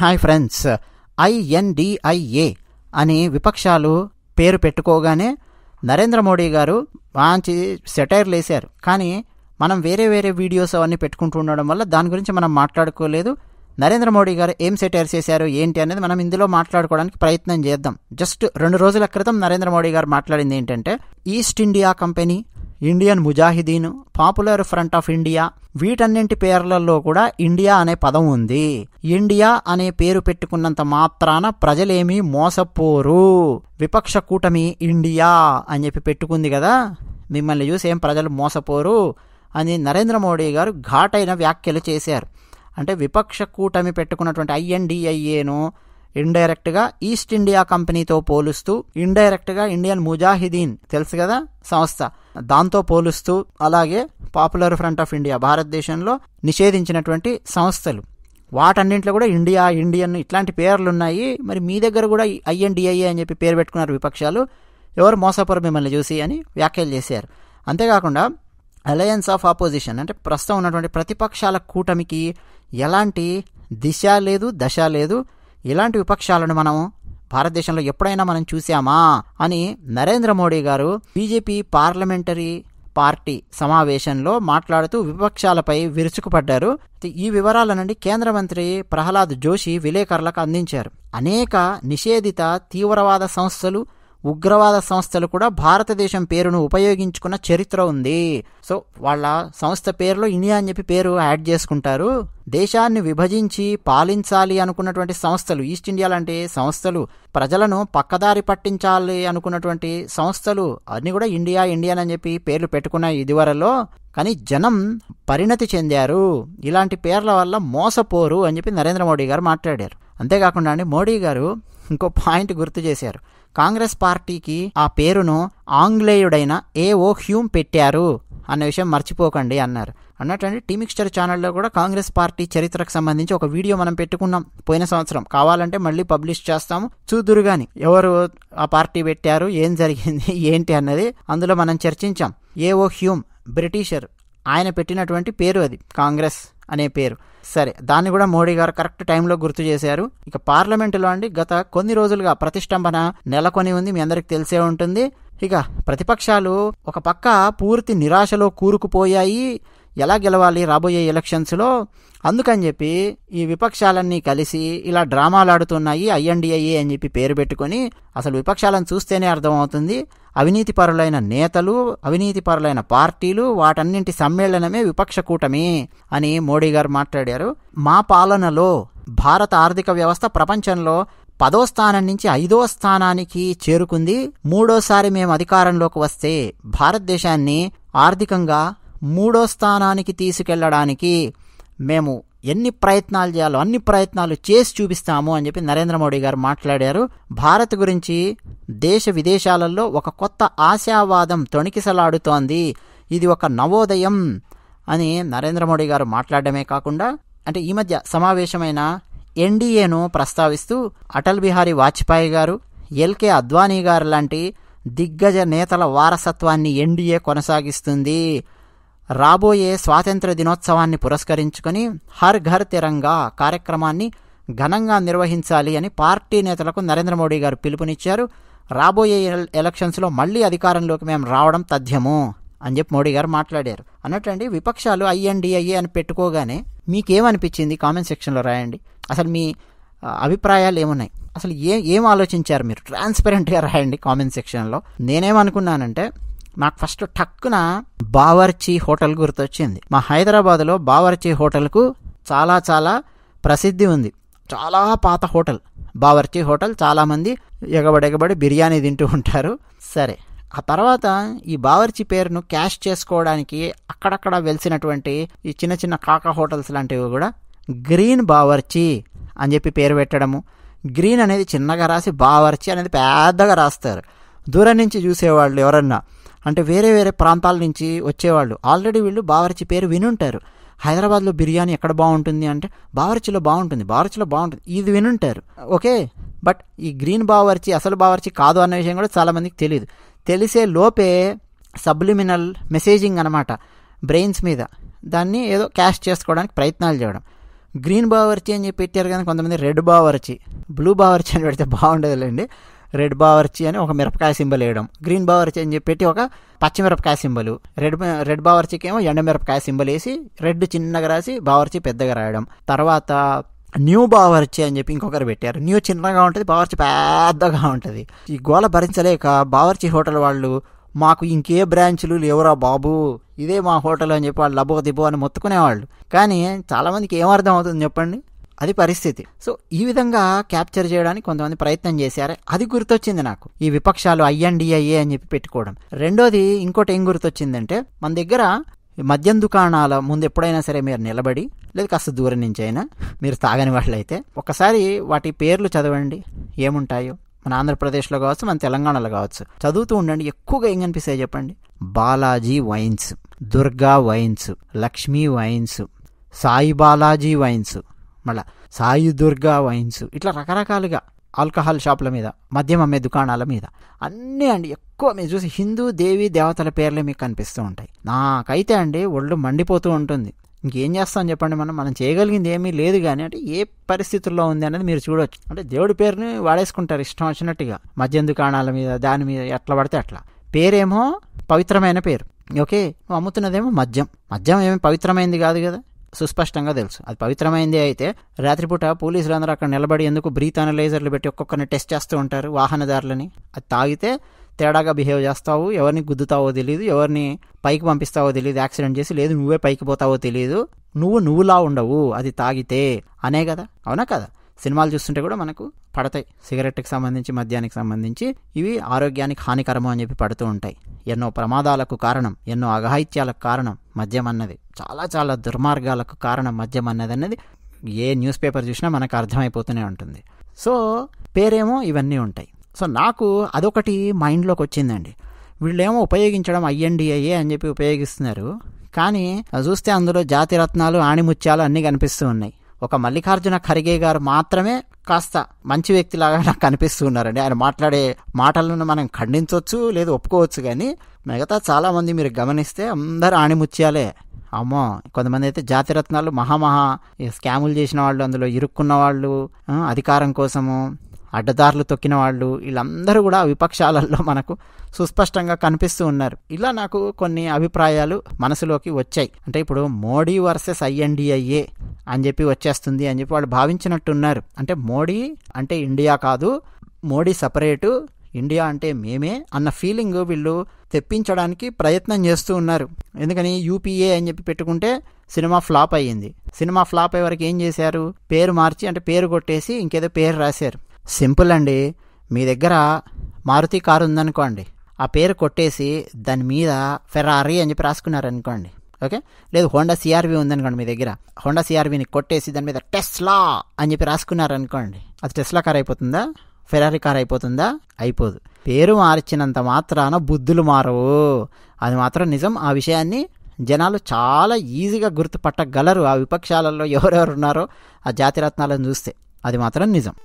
hi friends India అని విపక్షాలు పేరు పెట్టుకోగానే నరేంద్ర మోడీ గారు మంచి సెటైర్లు వేశారు కానీ మనం వేరే వేరే వీడియోస్ అవన్నీ పెట్టుకుంటూ ఉండడం వల్ల దాని గురించి మనం మాట్లాడుకోలేదు నరేంద్ర మోడీ గారు ఏం సెటైర్ చేశారు ఏంటి అనేది మనం ఇందులో మాట్లాడుకోవడానికి ప్రయత్నం చేద్దాం జస్ట్ రెండు రోజుల క్రితం నరేంద్ర మోడీ గారు మాట్లాడింది ఏంటంటే East India Company Indian Mujahideen popular front of India వీటన్నింటి పేర్లలో కూడా ఇండియా అనే పదం ఉంది ఇండియా అనే పేరు పెట్టుకున్నంత మాత్రాన ప్రజలేమీ మోసపోరు విపక్ష కూటమి ఇండియా అని చెప్పి పెట్టుకుంది కదా మిమ్మల్ని చూసి ఏం ప్రజలు మోసపోరు అని నరేంద్ర మోడీ గారు ఘాటైన వ్యాఖ్యలు చేశారు అంటే విపక్ష కూటమి పెట్టుకున్నటువంటి ఐఎన్డిఐఏను గా ఈస్ట్ ఇండియా కంపెనీతో పోలుస్తూ గా ఇండియన్ ముజాహిదీన్ తెలుసు కదా సంస్థ దాంతో పోలుస్తూ అలాగే పాపులర్ ఫ్రంట్ ఆఫ్ ఇండియా భారతదేశంలో నిషేధించినటువంటి సంస్థలు వాటన్నింటిలో కూడా ఇండియా ఇండియన్ ఇట్లాంటి పేర్లు ఉన్నాయి మరి మీ దగ్గర కూడా ఐఎన్డిఐఏ అని చెప్పి పేరు పెట్టుకున్నారు విపక్షాలు ఎవరు మోసపరు మిమ్మల్ని చూసి అని వ్యాఖ్యలు చేశారు అంతేకాకుండా అలయన్స్ ఆఫ్ ఆపోజిషన్ అంటే ప్రస్తుతం ఉన్నటువంటి ప్రతిపక్షాల కూటమికి ఎలాంటి దిశ లేదు దశ లేదు ఇలాంటి విపక్షాలను మనం భారతదేశంలో ఎప్పుడైనా మనం చూసామా అని నరేంద్ర మోడీ గారు బీజేపీ పార్లమెంటరీ పార్టీ సమావేశంలో మాట్లాడుతూ విపక్షాలపై విరుచుకుపడ్డారు ఈ వివరాల నుండి కేంద్ర మంత్రి ప్రహ్లాద్ జోషి విలేకరులకు అందించారు అనేక నిషేధిత తీవ్రవాద సంస్థలు ఉగ్రవాద సంస్థలు కూడా భారతదేశం పేరును ఉపయోగించుకున్న చరిత్ర ఉంది సో వాళ్ళ సంస్థ పేరులో ఇండియా అని చెప్పి పేరు యాడ్ చేసుకుంటారు దేశాన్ని విభజించి పాలించాలి అనుకున్నటువంటి సంస్థలు ఈస్ట్ ఇండియా లాంటి సంస్థలు ప్రజలను పక్కదారి పట్టించాలి అనుకున్నటువంటి సంస్థలు అన్నీ కూడా ఇండియా ఇండియన్ అని చెప్పి పేర్లు పెట్టుకున్నాయి ఇదివరలో కానీ జనం పరిణతి చెందారు ఇలాంటి పేర్ల వల్ల మోసపోరు అని చెప్పి నరేంద్ర మోడీ గారు మాట్లాడారు అంతేకాకుండా అండి మోడీ గారు ఇంకో పాయింట్ గుర్తు చేశారు కాంగ్రెస్ పార్టీకి ఆ పేరును ఆంగ్లేయుడైన ఏఓ హ్యూమ్ పెట్టారు అన్న విషయం మర్చిపోకండి అన్నారు అన్నట్టండి టీమిక్స్చర్ ఛానల్లో కూడా కాంగ్రెస్ పార్టీ చరిత్రకు సంబంధించి ఒక వీడియో మనం పెట్టుకున్నాం పోయిన సంవత్సరం కావాలంటే మళ్ళీ పబ్లిష్ చేస్తాము చూదురు గాని ఎవరు ఆ పార్టీ పెట్టారు ఏం జరిగింది ఏంటి అన్నది అందులో మనం చర్చించాం ఏఓ హ్యూమ్ బ్రిటిషర్ ఆయన పెట్టినటువంటి పేరు అది కాంగ్రెస్ అనే పేరు సరే దాన్ని కూడా మోడీ గారు కరెక్ట్ టైంలో గుర్తు చేశారు ఇక పార్లమెంటులో అండి గత కొన్ని రోజులుగా ప్రతిష్టంభన నెలకొని ఉంది మీ అందరికి తెలిసే ఉంటుంది ఇక ప్రతిపక్షాలు ఒక పక్క పూర్తి నిరాశలో కూరుకుపోయాయి ఎలా గెలవాలి రాబోయే ఎలక్షన్స్లో అందుకని చెప్పి ఈ విపక్షాలన్నీ కలిసి ఇలా డ్రామాలు ఆడుతున్నాయి ఐఎన్డిఐఏ అని చెప్పి పేరు పెట్టుకొని అసలు విపక్షాలను చూస్తేనే అర్థమవుతుంది అవినీతిపరులైన నేతలు అవినీతిపరులైన పార్టీలు వాటన్నింటి సమ్మేళనమే విపక్ష కూటమి అని మోడీ గారు మాట్లాడారు మా పాలనలో భారత ఆర్థిక వ్యవస్థ ప్రపంచంలో పదో స్థానం నుంచి ఐదో స్థానానికి చేరుకుంది మూడోసారి మేము అధికారంలోకి వస్తే భారతదేశాన్ని ఆర్థికంగా మూడో స్థానానికి తీసుకెళ్లడానికి మేము ఎన్ని ప్రయత్నాలు చేయాలో అన్ని ప్రయత్నాలు చేసి చూపిస్తాము అని చెప్పి నరేంద్ర మోడీ గారు మాట్లాడారు భారత్ గురించి దేశ విదేశాలలో ఒక కొత్త ఆశావాదం తొణికిసలాడుతోంది ఇది ఒక నవోదయం అని నరేంద్ర మోడీ గారు మాట్లాడమే కాకుండా అంటే ఈ మధ్య సమావేశమైన ఎన్డీఏను ప్రస్తావిస్తూ అటల్ బిహారీ వాజ్పేయి గారు ఎల్కే అద్వానీ గారు లాంటి దిగ్గజ నేతల వారసత్వాన్ని ఎన్డీఏ కొనసాగిస్తుంది రాబోయే స్వాతంత్ర దినోత్సవాన్ని పురస్కరించుకుని హర్ ఘర్ తిరంగా కార్యక్రమాన్ని ఘనంగా నిర్వహించాలి అని పార్టీ నేతలకు నరేంద్ర మోడీ గారు పిలుపునిచ్చారు రాబోయే ఎలక్షన్స్లో మళ్ళీ అధికారంలోకి మేము రావడం తథ్యము అని చెప్పి మోడీ గారు మాట్లాడారు అన్నట్టండి విపక్షాలు ఐఎన్డిఐఏ అని పెట్టుకోగానే మీకేమనిపించింది కామెంట్ సెక్షన్లో రాయండి అసలు మీ అభిప్రాయాలు ఏమున్నాయి అసలు ఏ ఏం ఆలోచించారు మీరు ట్రాన్స్పరెంట్గా రాయండి కామెంట్ సెక్షన్లో నేనేమనుకున్నానంటే నాకు ఫస్ట్ టక్కున బావర్చి హోటల్ గుర్తొచ్చింది మా హైదరాబాద్లో బావర్చి హోటల్కు చాలా చాలా ప్రసిద్ధి ఉంది చాలా పాత హోటల్ బావర్చి హోటల్ చాలామంది ఎగబడి ఎగబడి బిర్యానీ తింటూ ఉంటారు సరే ఆ తర్వాత ఈ బావర్చి పేరును క్యాష్ చేసుకోవడానికి అక్కడక్కడ వెలిసినటువంటి ఈ చిన్న చిన్న కాకా హోటల్స్ లాంటివి కూడా గ్రీన్ బావర్చి అని చెప్పి పేరు పెట్టడము గ్రీన్ అనేది చిన్నగా రాసి బావర్చి అనేది పెద్దగా రాస్తారు దూరం నుంచి చూసేవాళ్ళు ఎవరన్నా అంటే వేరే వేరే ప్రాంతాల నుంచి వచ్చేవాళ్ళు ఆల్రెడీ వీళ్ళు బావర్చి పేరు వినుంటారు హైదరాబాద్లో బిర్యానీ ఎక్కడ బాగుంటుంది అంటే బావర్చిలో బాగుంటుంది బావర్చిలో బాగుంటుంది ఇది వినుంటారు ఓకే బట్ ఈ గ్రీన్ బావర్చి అసలు బావర్చి కాదు అన్న విషయం కూడా చాలామందికి తెలియదు తెలిసే లోపే సబ్లిమినల్ మెసేజింగ్ అనమాట బ్రెయిన్స్ మీద దాన్ని ఏదో క్యాష్ చేసుకోవడానికి ప్రయత్నాలు చేయడం గ్రీన్ బావర్చి అని చెప్పి పెట్టారు కానీ కొంతమంది రెడ్ బావర్చి బ్లూ బావర్చి అని పెడితే బాగుండదులేండి రెడ్ బావర్చి అని ఒక మిరపకాయ సింబల్ వేయడం గ్రీన్ బావర్చి అని చెప్పి ఒక పచ్చిమిరపకాయ సింబల్ రెడ్ రెడ్ బావర్చికి ఏమో ఎండమిరపకాయ సింబల్ వేసి రెడ్ చిన్నగా రాసి బావర్చి పెద్దగా రాయడం తర్వాత న్యూ బావర్చి అని చెప్పి ఇంకొకరు పెట్టారు న్యూ చిన్నగా ఉంటుంది బావర్చి పెద్దగా ఉంటుంది ఈ గోల భరించలేక బావర్చి హోటల్ వాళ్ళు మాకు ఇంకే బ్రాంచ్లు లేవురా బాబు ఇదే మా హోటల్ అని చెప్పి వాళ్ళు లబో దిబో అని మొత్తుకునేవాళ్ళు కానీ చాలామందికి ఏమర్థం అవుతుంది చెప్పండి అది పరిస్థితి సో ఈ విధంగా క్యాప్చర్ చేయడానికి కొంతమంది ప్రయత్నం చేశారు అది గుర్తొచ్చింది నాకు ఈ విపక్షాలు ఐఎన్డిఐఏ అని చెప్పి పెట్టుకోవడం రెండోది ఇంకోటి ఏం గుర్తొచ్చిందంటే మన దగ్గర మద్యం దుకాణాల ముందు ఎప్పుడైనా సరే మీరు నిలబడి లేదు కాస్త దూరం నుంచి అయినా మీరు తాగని వాళ్ళైతే ఒకసారి వాటి పేర్లు చదవండి ఏముంటాయో మన ఆంధ్రప్రదేశ్లో కావచ్చు మన తెలంగాణలో కావచ్చు చదువుతూ ఉండండి ఎక్కువగా ఏం కనిపిస్తాయి చెప్పండి Balaji wines Durga wines Lakshmi wines Sai Balaji wines మళ్ళా సాయి దుర్గా వైన్స్ ఇట్లా రకరకాలుగా ఆల్కహాల్ షాపుల మీద మద్యం అమ్మే దుకాణాల మీద అన్నీ అండి ఎక్కువ మీరు చూసి హిందూ దేవి దేవతల పేర్లే మీకు కనిపిస్తూ ఉంటాయి నాకైతే అండి ఒళ్ళు మండిపోతూ ఉంటుంది ఇంకేం చేస్తాం చెప్పండి మనం మనం చేయగలిగింది ఏమీ లేదు కానీ అంటే ఏ పరిస్థితుల్లో ఉంది అనేది మీరు చూడొచ్చు అంటే దేవుడి పేరుని వాడేసుకుంటారు ఇష్టం వచ్చినట్టుగా మద్యం దుకాణాల మీద దాని మీద ఎట్లా పడితే అట్లా పేరేమో పవిత్రమైన పేరు ఓకే నువ్వు అమ్ముతున్నదేమో మద్యం మద్యం ఏమి పవిత్రమైంది కాదు కదా సుస్పష్టంగా తెలుసు అది పవిత్రమైంది అయితే రాత్రిపూట పోలీసులు అందరూ అక్కడ నిలబడి ఎందుకు బ్రీత్ అనలైజర్లు పెట్టి ఒక్కొక్కరిని టెస్ట్ చేస్తూ ఉంటారు వాహనదారులని అది తాగితే తేడాగా బిహేవ్ చేస్తావు ఎవరిని గుద్దుతావో తెలియదు ఎవరిని పైకి పంపిస్తావో తెలియదు యాక్సిడెంట్ చేసి లేదు నువ్వే పైకి పోతావో తెలియదు నువ్వు నువ్వులా ఉండవు అది తాగితే అనే కదా అవునా కదా సినిమాలు చూస్తుంటే కూడా మనకు పడతాయి సిగరెట్కి సంబంధించి మద్యానికి సంబంధించి ఇవి ఆరోగ్యానికి హానికరము అని చెప్పి పడుతూ ఉంటాయి ఎన్నో ప్రమాదాలకు కారణం ఎన్నో అఘాయిత్యాలకు కారణం మద్యం అన్నది చాలా చాలా దుర్మార్గాలకు కారణం మద్యం అన్నది అనేది ఏ న్యూస్ పేపర్ చూసినా మనకు అర్థమైపోతూనే ఉంటుంది సో పేరేమో ఇవన్నీ ఉంటాయి సో నాకు అదొకటి మైండ్లోకి వచ్చిందండి వీళ్ళేమో ఉపయోగించడం అయ్యే అని చెప్పి ఉపయోగిస్తున్నారు కానీ చూస్తే అందులో జాతిరత్నాలు ఆణిముత్యాలు అన్నీ కనిపిస్తూ ఉన్నాయి ఒక మల్లికార్జున ఖర్గే గారు మాత్రమే కాస్త మంచి వ్యక్తిలాగా నాకు కనిపిస్తూ ఉన్నారండి ఆయన మాట్లాడే మాటలను మనం ఖండించవచ్చు లేదు ఒప్పుకోవచ్చు కానీ మిగతా చాలామంది మీరు గమనిస్తే అందరు ఆణిముత్యాలే అమ్మో కొంతమంది అయితే జాతిరత్నాలు మహామహా స్కాములు చేసిన వాళ్ళు అందులో ఇరుక్కున్న వాళ్ళు అధికారం కోసము అడ్డదారులు తొక్కిన వాళ్ళు వీళ్ళందరూ కూడా విపక్షాలలో మనకు సుస్పష్టంగా కనిపిస్తూ ఉన్నారు ఇలా నాకు కొన్ని అభిప్రాయాలు మనసులోకి వచ్చాయి అంటే ఇప్పుడు మోడీ వర్సెస్ ఐఎన్డిఐఏ అని చెప్పి వచ్చేస్తుంది అని చెప్పి వాళ్ళు భావించినట్టున్నారు అంటే మోడీ అంటే ఇండియా కాదు మోడీ సపరేటు ఇండియా అంటే మేమే అన్న ఫీలింగ్ వీళ్ళు తెప్పించడానికి ప్రయత్నం చేస్తూ ఉన్నారు ఎందుకని యూపీఏ అని చెప్పి పెట్టుకుంటే సినిమా ఫ్లాప్ అయ్యింది సినిమా ఫ్లాప్ అయ్యే వరకు ఏం చేశారు పేరు మార్చి అంటే పేరు కొట్టేసి ఇంకేదో పేరు రాశారు సింపుల్ అండి మీ దగ్గర మారుతి కారు ఉందనుకోండి ఆ పేరు కొట్టేసి దాని మీద ఫెరారీ అని చెప్పి రాసుకున్నారనుకోండి ఓకే లేదు హోండా సిఆర్వి ఉందనుకోండి మీ దగ్గర హోండా సిఆర్వీని కొట్టేసి దాని మీద టెస్లా అని చెప్పి రాసుకున్నారనుకోండి అది టెస్లా కార్ అయిపోతుందా ఫెరారీ కార్ అయిపోతుందా అయిపోదు పేరు మార్చినంత మాత్రాన బుద్ధులు మారవు అది మాత్రం నిజం ఆ విషయాన్ని జనాలు చాలా ఈజీగా గుర్తుపట్టగలరు ఆ విపక్షాలలో ఎవరెవరు ఉన్నారో ఆ జాతిరత్నాలను చూస్తే అది మాత్రం నిజం